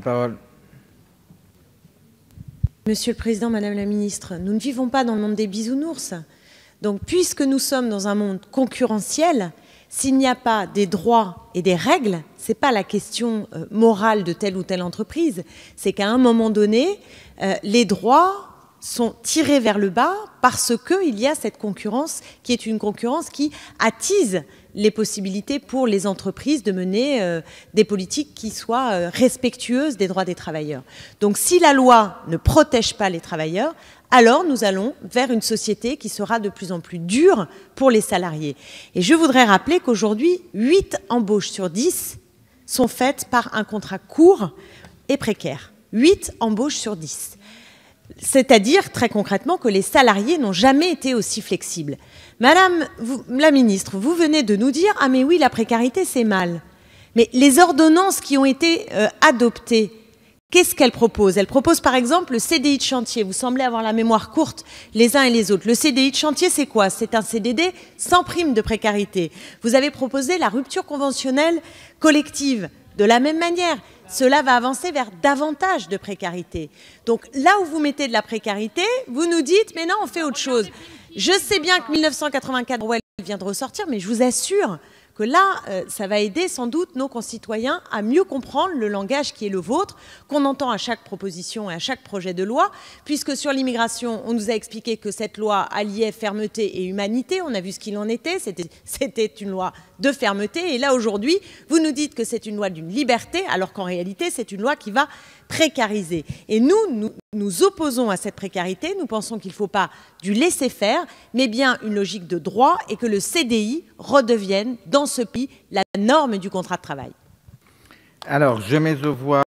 parole. Monsieur le Président, Madame la Ministre, nous ne vivons pas dans le monde des bisounours. Donc, puisque nous sommes dans un monde concurrentiel, s'il n'y a pas des droits et des règles, ce n'est pas la question euh, morale de telle ou telle entreprise, c'est qu'à un moment donné, euh, les droits sont tirés vers le bas parce qu'il y a cette concurrence qui est une concurrence qui attise les possibilités pour les entreprises de mener euh, des politiques qui soient euh, respectueuses des droits des travailleurs. Donc si la loi ne protège pas les travailleurs, alors nous allons vers une société qui sera de plus en plus dure pour les salariés. Et je voudrais rappeler qu'aujourd'hui, 8 embauches sur 10 sont faites par un contrat court et précaire. 8 embauches sur 10. C'est-à-dire, très concrètement, que les salariés n'ont jamais été aussi flexibles. Madame la ministre, vous venez de nous dire, ah mais oui, la précarité, c'est mal. Mais les ordonnances qui ont été euh, adoptées, qu'est-ce qu'elles proposent Elles proposent par exemple le CDI de chantier. Vous semblez avoir la mémoire courte les uns et les autres. Le CDI de chantier, c'est quoi C'est un CDD sans prime de précarité. Vous avez proposé la rupture conventionnelle collective de la même manière cela va avancer vers davantage de précarité. Donc là où vous mettez de la précarité, vous nous dites, mais non, on fait autre chose. Je sais bien que 1984 Orwell vient de ressortir, mais je vous assure, là, euh, ça va aider sans doute nos concitoyens à mieux comprendre le langage qui est le vôtre, qu'on entend à chaque proposition et à chaque projet de loi, puisque sur l'immigration, on nous a expliqué que cette loi alliait fermeté et humanité, on a vu ce qu'il en était, c'était une loi de fermeté, et là aujourd'hui, vous nous dites que c'est une loi d'une liberté, alors qu'en réalité, c'est une loi qui va précariser. Et nous, nous, nous opposons à cette précarité, nous pensons qu'il ne faut pas du laisser faire, mais bien une logique de droit et que le CDI redevienne dans ce pays la norme du contrat de travail. Alors, je mets